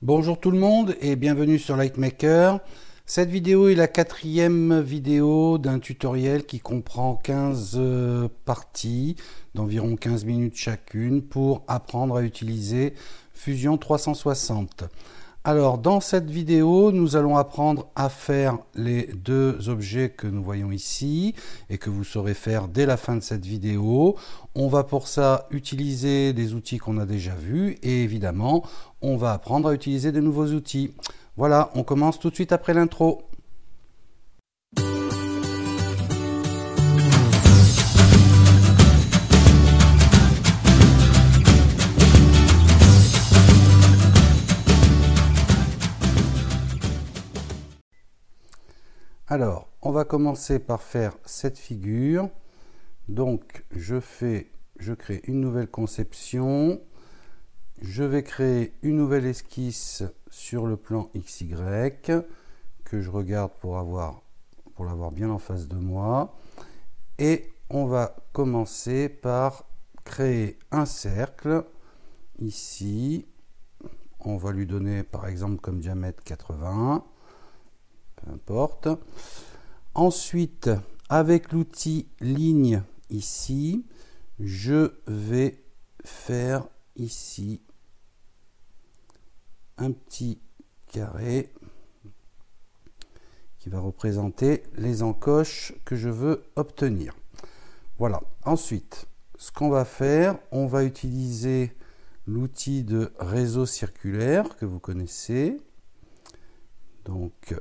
Bonjour tout le monde et bienvenue sur Lightmaker. Cette vidéo est la quatrième vidéo d'un tutoriel qui comprend 15 euh, parties d'environ 15 minutes chacune pour apprendre à utiliser Fusion 360. Alors, dans cette vidéo, nous allons apprendre à faire les deux objets que nous voyons ici et que vous saurez faire dès la fin de cette vidéo. On va pour ça utiliser des outils qu'on a déjà vus et évidemment, on va apprendre à utiliser de nouveaux outils. Voilà, on commence tout de suite après l'intro. Alors, on va commencer par faire cette figure. Donc, je fais, je crée une nouvelle conception. Je vais créer une nouvelle esquisse sur le plan XY que je regarde pour avoir pour l'avoir bien en face de moi. Et on va commencer par créer un cercle ici. On va lui donner par exemple comme diamètre 80 peu importe. Ensuite, avec l'outil ligne ici, je vais faire ici un petit carré qui va représenter les encoches que je veux obtenir. Voilà. Ensuite, ce qu'on va faire, on va utiliser l'outil de réseau circulaire que vous connaissez. Donc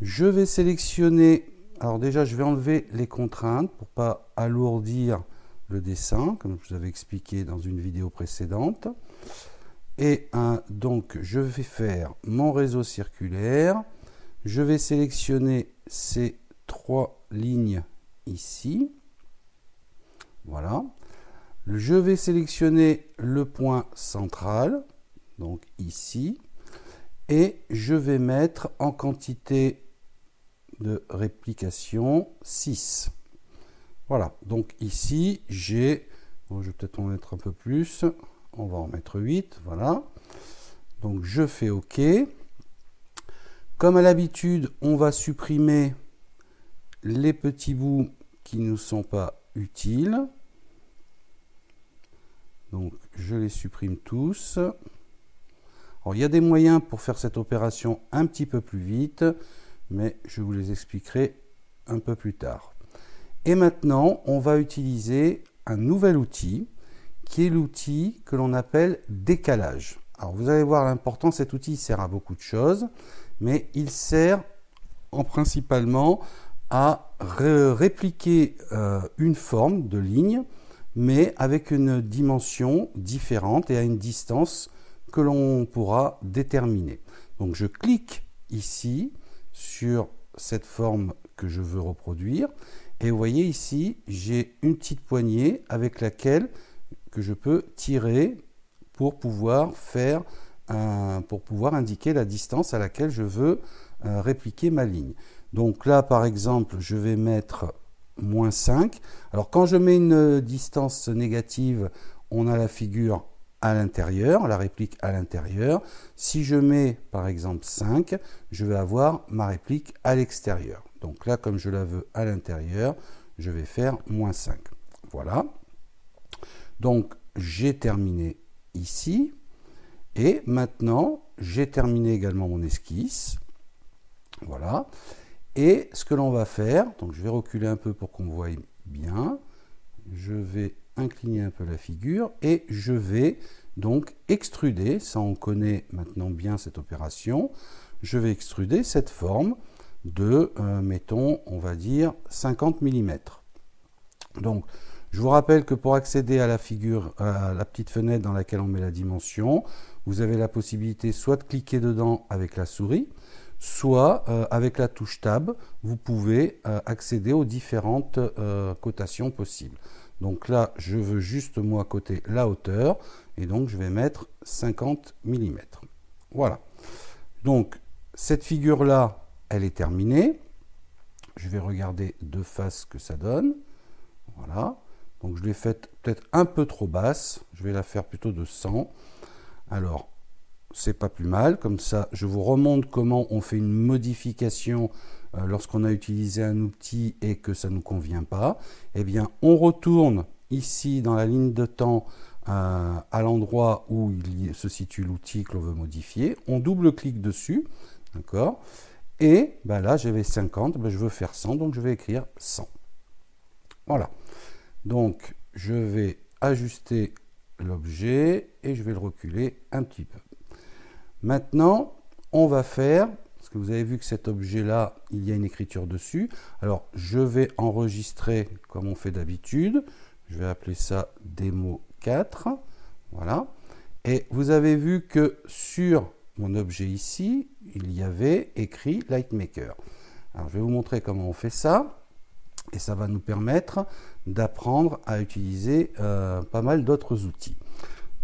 je vais sélectionner. Alors déjà, je vais enlever les contraintes pour pas alourdir le dessin, comme je vous avais expliqué dans une vidéo précédente. Et donc, je vais faire mon réseau circulaire. Je vais sélectionner ces trois lignes ici. Voilà. Je vais sélectionner le point central, donc ici et je vais mettre en quantité de réplication 6. Voilà, donc ici j'ai, bon, je vais peut-être en mettre un peu plus, on va en mettre 8, voilà. Donc je fais OK. Comme à l'habitude, on va supprimer les petits bouts qui ne sont pas utiles. Donc je les supprime tous il y a des moyens pour faire cette opération un petit peu plus vite, mais je vous les expliquerai un peu plus tard. Et maintenant, on va utiliser un nouvel outil qui est l'outil que l'on appelle décalage. Alors vous allez voir l'important cet outil sert à beaucoup de choses, mais il sert en principalement à répliquer euh, une forme de ligne, mais avec une dimension différente et à une distance que l'on pourra déterminer. Donc je clique ici sur cette forme que je veux reproduire et vous voyez ici j'ai une petite poignée avec laquelle que je peux tirer pour pouvoir faire un, pour pouvoir indiquer la distance à laquelle je veux euh, répliquer ma ligne. Donc là par exemple je vais mettre moins 5. Alors quand je mets une distance négative on a la figure à l'intérieur, la réplique à l'intérieur. Si je mets par exemple 5, je vais avoir ma réplique à l'extérieur. Donc là, comme je la veux à l'intérieur, je vais faire moins 5. Voilà. Donc j'ai terminé ici. Et maintenant, j'ai terminé également mon esquisse. Voilà. Et ce que l'on va faire, donc je vais reculer un peu pour qu'on voit bien. Je vais incliner un peu la figure et je vais donc extruder, ça on connaît maintenant bien cette opération, je vais extruder cette forme de, euh, mettons, on va dire 50 mm. Donc, je vous rappelle que pour accéder à la figure, à la petite fenêtre dans laquelle on met la dimension, vous avez la possibilité soit de cliquer dedans avec la souris, soit euh, avec la touche Tab, vous pouvez euh, accéder aux différentes cotations possibles. Donc là, je veux juste moi côté la hauteur et donc je vais mettre 50 mm. Voilà. Donc cette figure là, elle est terminée. Je vais regarder de face que ça donne. Voilà. Donc je l'ai faite peut-être un peu trop basse. Je vais la faire plutôt de 100. Alors, c'est pas plus mal. Comme ça, je vous remonte comment on fait une modification euh, lorsqu'on a utilisé un outil et que ça ne nous convient pas, eh bien on retourne ici dans la ligne de temps euh, à l'endroit où il se situe l'outil que l'on veut modifier, on double-clique dessus, d'accord Et ben là j'avais 50, ben je veux faire 100, donc je vais écrire 100. Voilà. Donc je vais ajuster l'objet et je vais le reculer un petit peu. Maintenant, on va faire parce que vous avez vu que cet objet-là, il y a une écriture dessus. Alors, je vais enregistrer comme on fait d'habitude. Je vais appeler ça démo 4. Voilà. Et vous avez vu que sur mon objet ici, il y avait écrit Lightmaker. Alors, je vais vous montrer comment on fait ça. Et ça va nous permettre d'apprendre à utiliser euh, pas mal d'autres outils.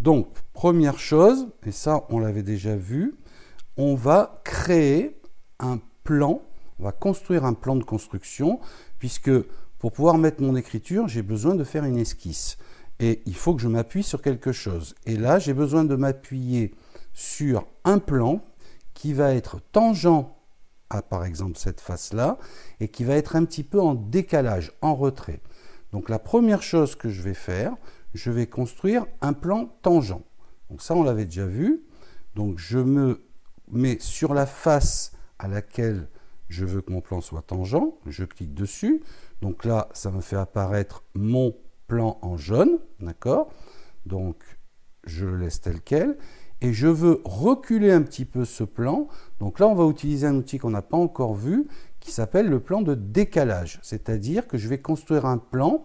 Donc, première chose, et ça on l'avait déjà vu, on va créer un plan, on va construire un plan de construction, puisque pour pouvoir mettre mon écriture, j'ai besoin de faire une esquisse. Et il faut que je m'appuie sur quelque chose. Et là, j'ai besoin de m'appuyer sur un plan qui va être tangent à, par exemple, cette face-là, et qui va être un petit peu en décalage, en retrait. Donc la première chose que je vais faire, je vais construire un plan tangent. Donc ça, on l'avait déjà vu. Donc je me mais sur la face à laquelle je veux que mon plan soit tangent, je clique dessus. Donc là, ça me fait apparaître mon plan en jaune, d'accord Donc je le laisse tel quel. Et je veux reculer un petit peu ce plan. Donc là, on va utiliser un outil qu'on n'a pas encore vu, qui s'appelle le plan de décalage. C'est-à-dire que je vais construire un plan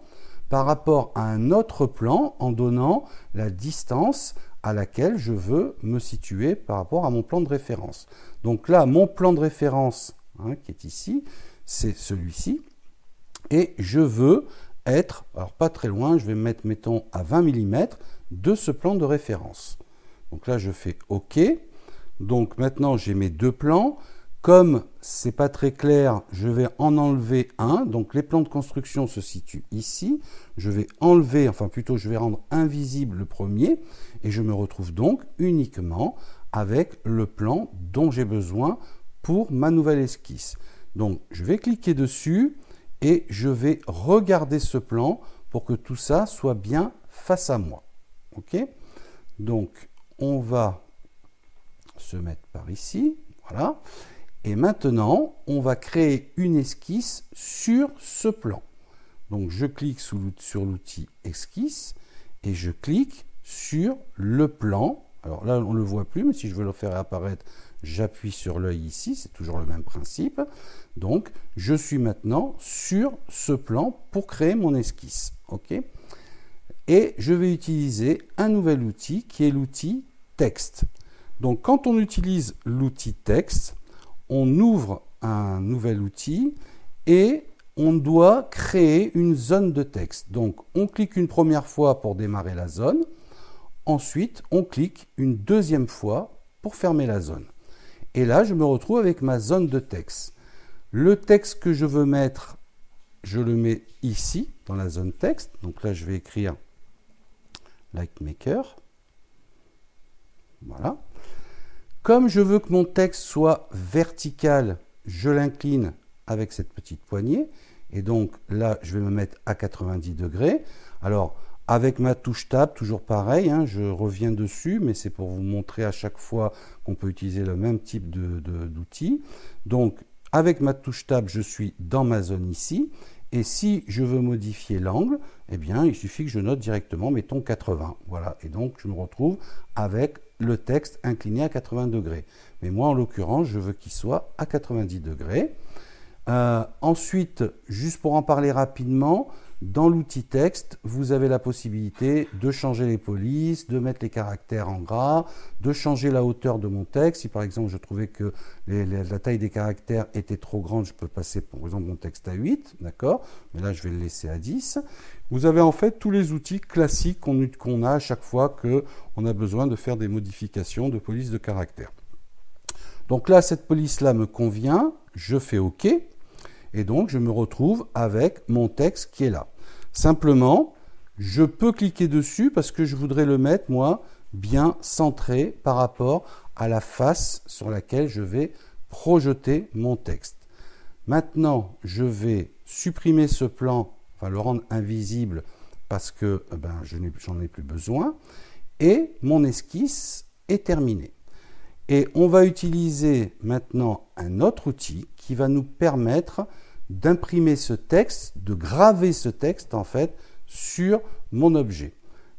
par rapport à un autre plan en donnant la distance à laquelle je veux me situer par rapport à mon plan de référence. Donc là, mon plan de référence, hein, qui est ici, c'est celui-ci. Et je veux être, alors pas très loin, je vais mettre, mettons, à 20 mm de ce plan de référence. Donc là, je fais OK. Donc maintenant, j'ai mes deux plans. Comme c'est pas très clair, je vais en enlever un. Donc les plans de construction se situent ici. Je vais enlever, enfin plutôt je vais rendre invisible le premier et je me retrouve donc uniquement avec le plan dont j'ai besoin pour ma nouvelle esquisse. Donc je vais cliquer dessus et je vais regarder ce plan pour que tout ça soit bien face à moi. OK Donc on va se mettre par ici, voilà. Et maintenant, on va créer une esquisse sur ce plan. Donc je clique sur l'outil esquisse et je clique sur le plan. Alors là, on ne le voit plus, mais si je veux le faire apparaître, j'appuie sur l'œil ici, c'est toujours le même principe. Donc je suis maintenant sur ce plan pour créer mon esquisse. et je vais utiliser un nouvel outil qui est l'outil texte. Donc quand on utilise l'outil texte, on ouvre un nouvel outil et on doit créer une zone de texte. Donc on clique une première fois pour démarrer la zone, ensuite on clique une deuxième fois pour fermer la zone. Et là, je me retrouve avec ma zone de texte. Le texte que je veux mettre, je le mets ici, dans la zone texte. Donc là, je vais écrire LikeMaker. Voilà. Comme je veux que mon texte soit vertical, je l'incline avec cette petite poignée. Et donc là, je vais me mettre à 90 degrés. Alors, avec ma touche Tab, toujours pareil, hein, je reviens dessus, mais c'est pour vous montrer à chaque fois qu'on peut utiliser le même type d'outil. Donc, avec ma touche Tab, je suis dans ma zone ici. Et si je veux modifier l'angle, eh bien, il suffit que je note directement, mettons 80. Voilà, et donc je me retrouve avec le texte incliné à 80 degrés. Mais moi, en l'occurrence, je veux qu'il soit à 90 degrés. Euh, ensuite, juste pour en parler rapidement, dans l'outil texte, vous avez la possibilité de changer les polices, de mettre les caractères en gras, de changer la hauteur de mon texte. Si par exemple je trouvais que la taille des caractères était trop grande, je peux passer par exemple mon texte à 8, d'accord Mais là je vais le laisser à 10. Vous avez en fait tous les outils classiques qu'on a à chaque fois qu'on a besoin de faire des modifications de police de caractères. Donc là, cette police-là me convient, je fais OK. Et donc, je me retrouve avec mon texte qui est là. Simplement, je peux cliquer dessus parce que je voudrais le mettre, moi, bien centré par rapport à la face sur laquelle je vais projeter mon texte. Maintenant, je vais supprimer ce plan, enfin le rendre invisible parce que eh ben, je n'en ai plus besoin. Et mon esquisse est terminée. Et on va utiliser maintenant un autre outil qui va nous permettre d'imprimer ce texte, de graver ce texte en fait sur mon objet.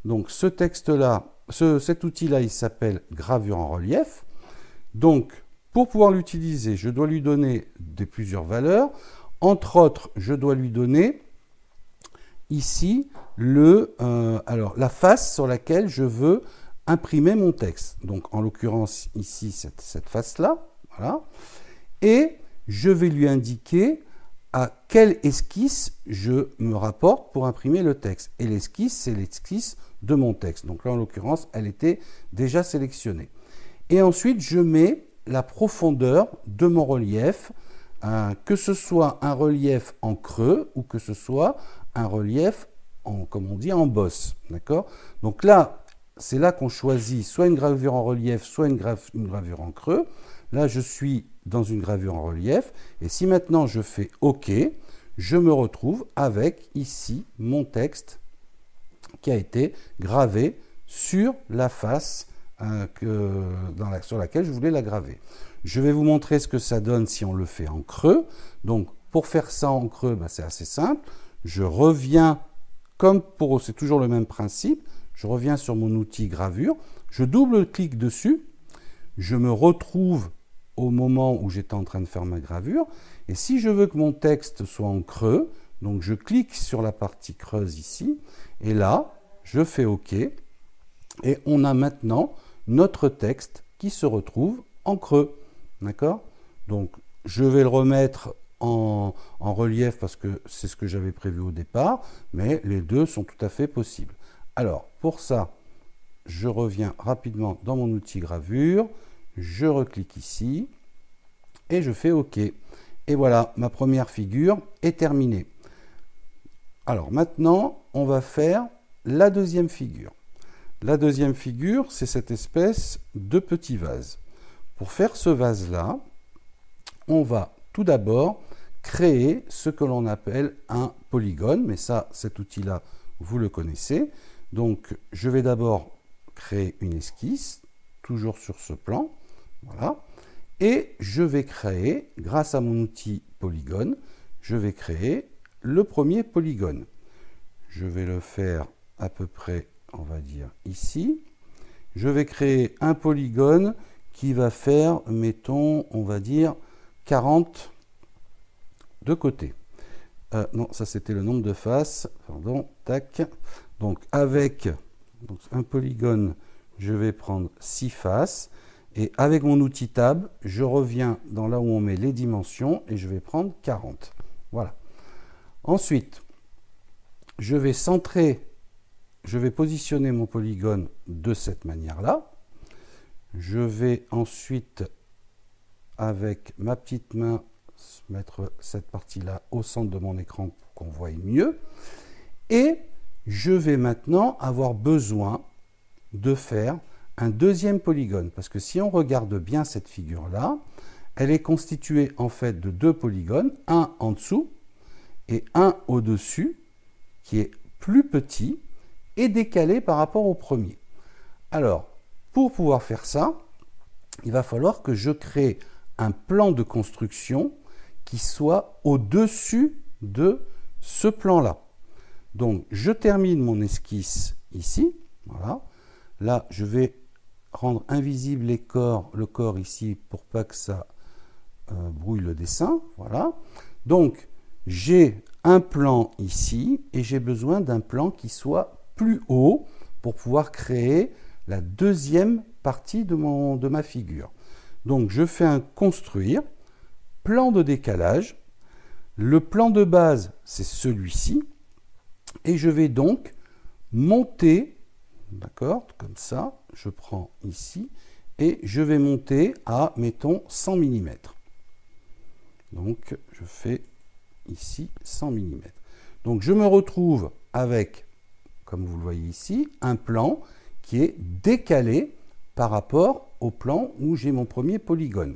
Donc ce texte-là, cet outil-là, il s'appelle gravure en relief. Donc pour pouvoir l'utiliser, je dois lui donner des plusieurs valeurs. Entre autres, je dois lui donner ici euh, alors, la face sur laquelle je veux imprimer mon texte. Donc en l'occurrence ici cette, cette face-là, voilà. Et je vais lui indiquer à quelle esquisse je me rapporte pour imprimer le texte. Et l'esquisse, c'est l'esquisse de mon texte. Donc là, en l'occurrence, elle était déjà sélectionnée. Et ensuite, je mets la profondeur de mon relief, hein, que ce soit un relief en creux ou que ce soit un relief en, comme on dit, en bosse. D'accord Donc là, c'est là qu'on choisit soit une gravure en relief, soit une, gravure en creux. Là, je suis dans une gravure en relief. Et si maintenant je fais OK, je me retrouve avec ici mon texte qui a été gravé sur la face hein, sur laquelle je voulais la graver. Je vais vous montrer ce que ça donne si on le fait en creux. Donc pour faire ça en creux, bah, c'est assez simple. Je reviens comme pour... C'est toujours le même principe. Je reviens sur mon outil gravure, je double-clique dessus, je me retrouve au moment où j'étais en train de faire ma gravure, et si je veux que mon texte soit en creux, donc je clique sur la partie creuse ici, et là, je fais OK, et on a maintenant notre texte qui se retrouve en creux. D'accord Donc je vais le remettre en, en relief parce que c'est ce que j'avais prévu au départ, mais les deux sont tout à fait possibles. Alors, pour ça, je reviens rapidement dans mon outil gravure, je reclique ici et je fais OK. Et voilà, ma première figure est terminée. Alors maintenant, on va faire la deuxième figure. La deuxième figure, c'est cette espèce de petit vase. Pour faire ce vase-là, on va tout d'abord créer ce que l'on appelle un polygone, mais ça, cet outil-là, vous le connaissez. Donc je vais d'abord créer une esquisse, toujours sur ce plan, voilà, et je vais créer, grâce à mon outil polygone, je vais créer le premier polygone. Je vais le faire à peu près, on va dire, ici. Je vais créer un polygone qui va faire, mettons, on va dire, 40 de côté. Ah, non, ça c'était le nombre de faces. Pardon, tac. Donc avec un polygone, je vais prendre 6 faces. Et avec mon outil table, je reviens dans là où on met les dimensions et je vais prendre 40. Voilà. Ensuite, je vais centrer, je vais positionner mon polygone de cette manière-là. Je vais ensuite, avec ma petite main, mettre cette partie-là au centre de mon écran pour qu'on voie mieux. Et je vais maintenant avoir besoin de faire un deuxième polygone, parce que si on regarde bien cette figure-là, elle est constituée en fait de deux polygones, un en dessous et un au-dessus, qui est plus petit et décalé par rapport au premier. Alors, pour pouvoir faire ça, il va falloir que je crée un plan de construction qui soit au-dessus de ce plan-là. Donc, je termine mon esquisse ici. Voilà. Là, je vais rendre invisible les corps, le corps ici pour pas que ça euh, brouille le dessin. Voilà. Donc, j'ai un plan ici et j'ai besoin d'un plan qui soit plus haut pour pouvoir créer la deuxième partie de, mon, de ma figure. Donc, je fais un construire plan de décalage. Le plan de base, c'est celui-ci. Et je vais donc monter, d'accord, comme ça, je prends ici, et je vais monter à, mettons, 100 mm. Donc, je fais ici 100 mm. Donc, je me retrouve avec, comme vous le voyez ici, un plan qui est décalé par rapport au plan où j'ai mon premier polygone.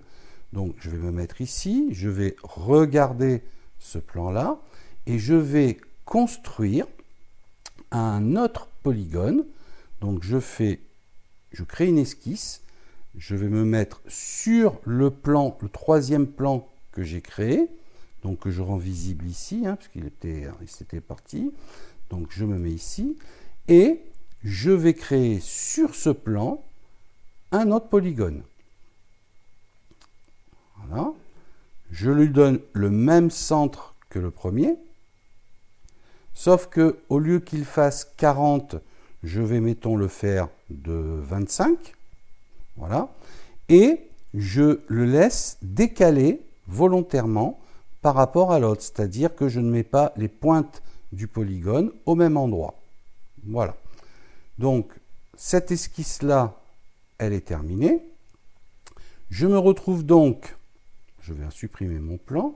Donc je vais me mettre ici, je vais regarder ce plan-là et je vais construire un autre polygone. Donc je fais, je crée une esquisse, je vais me mettre sur le plan, le troisième plan que j'ai créé, donc que je rends visible ici, hein, parce qu'il était, parti. Donc je me mets ici et je vais créer sur ce plan un autre polygone. je lui donne le même centre que le premier, sauf que au lieu qu'il fasse 40, je vais, mettons, le faire de 25, voilà, et je le laisse décaler volontairement par rapport à l'autre, c'est-à-dire que je ne mets pas les pointes du polygone au même endroit. Voilà. Donc, cette esquisse-là, elle est terminée. Je me retrouve donc je vais supprimer mon plan.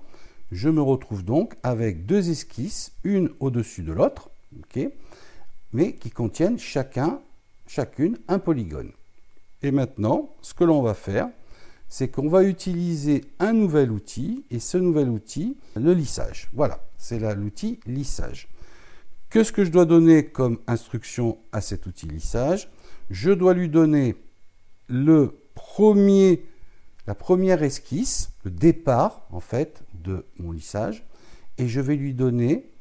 Je me retrouve donc avec deux esquisses, une au-dessus de l'autre, mais qui contiennent chacun, chacune un polygone. Et maintenant, ce que l'on va faire, c'est qu'on va utiliser un nouvel outil, et ce nouvel outil, le lissage. Voilà, c'est l'outil lissage. Qu'est-ce que je dois donner comme instruction à cet outil lissage Je dois lui donner le premier, la première esquisse départ, en fait, de mon lissage, et je vais lui donner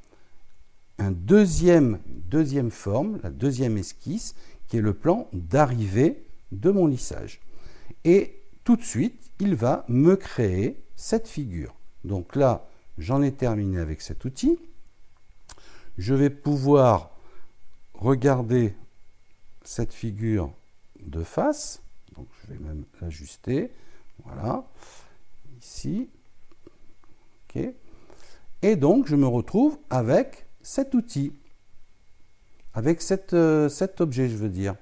un deuxième, deuxième forme, la deuxième esquisse, qui est le plan d'arrivée de mon lissage. Et tout de suite, il va me créer cette figure. Donc là, j'en ai terminé avec cet outil. Je vais pouvoir regarder cette figure de face. Donc je vais même l'ajuster. Voilà ici. Et donc, je me retrouve avec cet outil, avec euh, cet objet, je veux dire.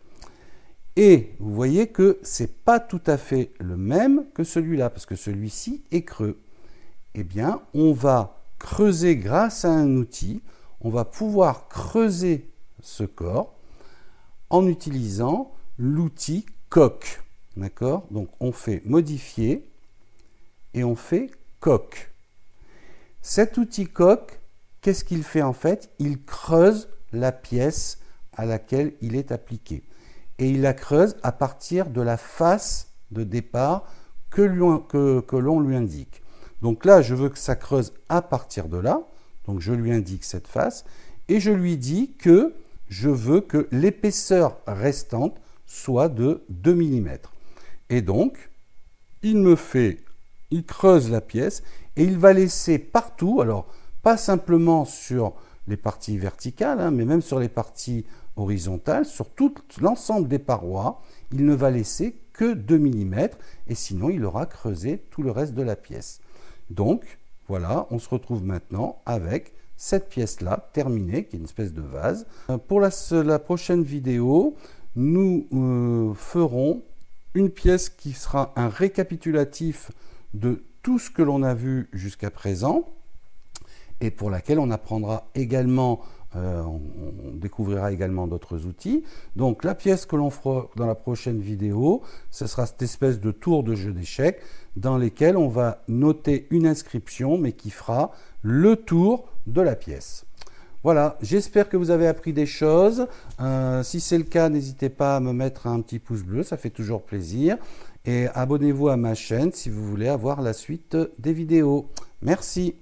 Et vous voyez que c'est pas tout à fait le même que celui-là, parce que celui-ci est creux. Eh bien, on va creuser grâce à un outil, on va pouvoir creuser ce corps en utilisant l'outil coque. D'accord Donc on fait modifier et on fait coque. Cet outil coque, qu'est-ce qu'il fait en fait Il creuse la pièce à laquelle il est appliqué. Et il la creuse à partir de la face de départ que l'on que, lui indique. Donc là, je veux que ça creuse à partir de là. Donc je lui indique cette face et je lui dis que je veux que l'épaisseur restante soit de 2 mm. Et donc, il me fait il creuse la pièce et il va laisser partout, alors pas simplement sur les parties verticales, hein, mais même sur les parties horizontales, sur tout l'ensemble des parois, il ne va laisser que 2 mm et sinon il aura creusé tout le reste de la pièce. Donc voilà, on se retrouve maintenant avec cette pièce-là terminée, qui est une espèce de vase. Euh, pour la, prochaine vidéo, nous euh, ferons une pièce qui sera un récapitulatif de tout ce que l'on a vu jusqu'à présent et pour laquelle on apprendra également, euh, on, découvrira également d'autres outils. Donc la pièce que l'on fera dans la prochaine vidéo, ce sera cette espèce de tour de jeu d'échecs dans lesquels on va noter une inscription mais qui fera le tour de la pièce. Voilà, j'espère que vous avez appris des choses. Euh, si c'est le cas, n'hésitez pas à me mettre un petit pouce bleu, ça fait toujours plaisir. Et abonnez-vous à ma chaîne si vous voulez avoir la suite des vidéos. Merci.